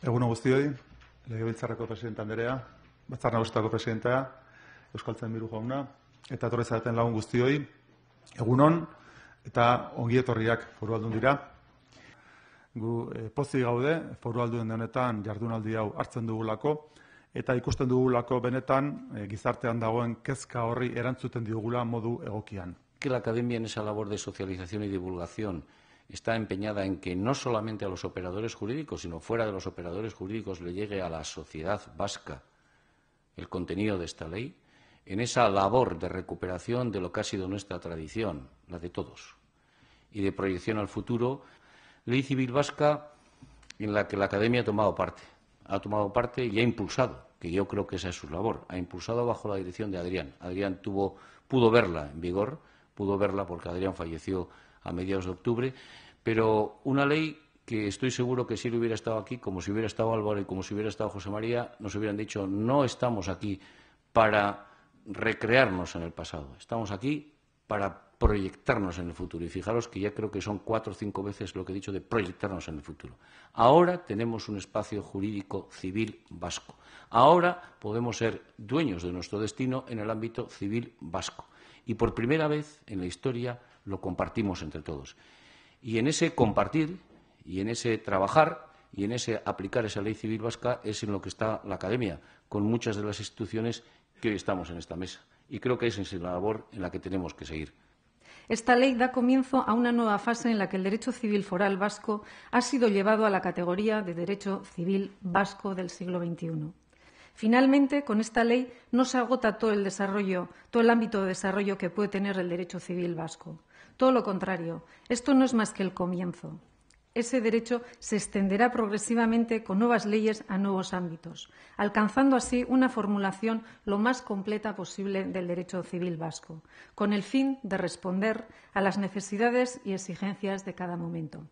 Egun guztioi, Legebiltzarreko presidenta anderea, Batzar Nagusitako presidentea, Euskaltzen Biru Jauna, eta etorri zareten lagun guztioi, egunon eta ongi etorriak foru aldun dira. Gu eh, pozik gaude, foru alduen honetan jardunaldi hau hartzen dugulako, eta ikusten dugulako benetan eh, gizartean dagoen kezka horri erantzuten diogula modu egokian. Que esa labor de socialización y divulgación está empeñada en que no solamente a los operadores jurídicos, sino fuera de los operadores jurídicos le llegue a la sociedad vasca el contenido de esta ley, en esa labor de recuperación de lo que ha sido nuestra tradición, la de todos, y de proyección al futuro, ley civil vasca en la que la Academia ha tomado parte. Ha tomado parte y ha impulsado, que yo creo que esa es su labor, ha impulsado bajo la dirección de Adrián. Adrián tuvo, pudo verla en vigor, pudo verla porque Adrián falleció a mediados de octubre, pero una ley que estoy seguro que si hubiera estado aquí, como si hubiera estado Álvaro y como si hubiera estado José María, nos hubieran dicho no estamos aquí para recrearnos en el pasado, estamos aquí para proyectarnos en el futuro. Y fijaros que ya creo que son cuatro o cinco veces lo que he dicho de proyectarnos en el futuro. Ahora tenemos un espacio jurídico civil vasco. Ahora podemos ser dueños de nuestro destino en el ámbito civil vasco. Y por primera vez en la historia lo compartimos entre todos. Y en ese compartir y en ese trabajar y en ese aplicar esa ley civil vasca es en lo que está la Academia, con muchas de las instituciones que hoy estamos en esta mesa. Y creo que esa es la labor en la que tenemos que seguir. Esta ley da comienzo a una nueva fase en la que el derecho civil foral vasco ha sido llevado a la categoría de derecho civil vasco del siglo XXI. Finalmente, con esta ley no se agota todo el desarrollo, todo el ámbito de desarrollo que puede tener el derecho civil vasco. Todo lo contrario, esto no es más que el comienzo. Ese derecho se extenderá progresivamente con nuevas leyes a nuevos ámbitos, alcanzando así una formulación lo más completa posible del derecho civil vasco, con el fin de responder a las necesidades y exigencias de cada momento.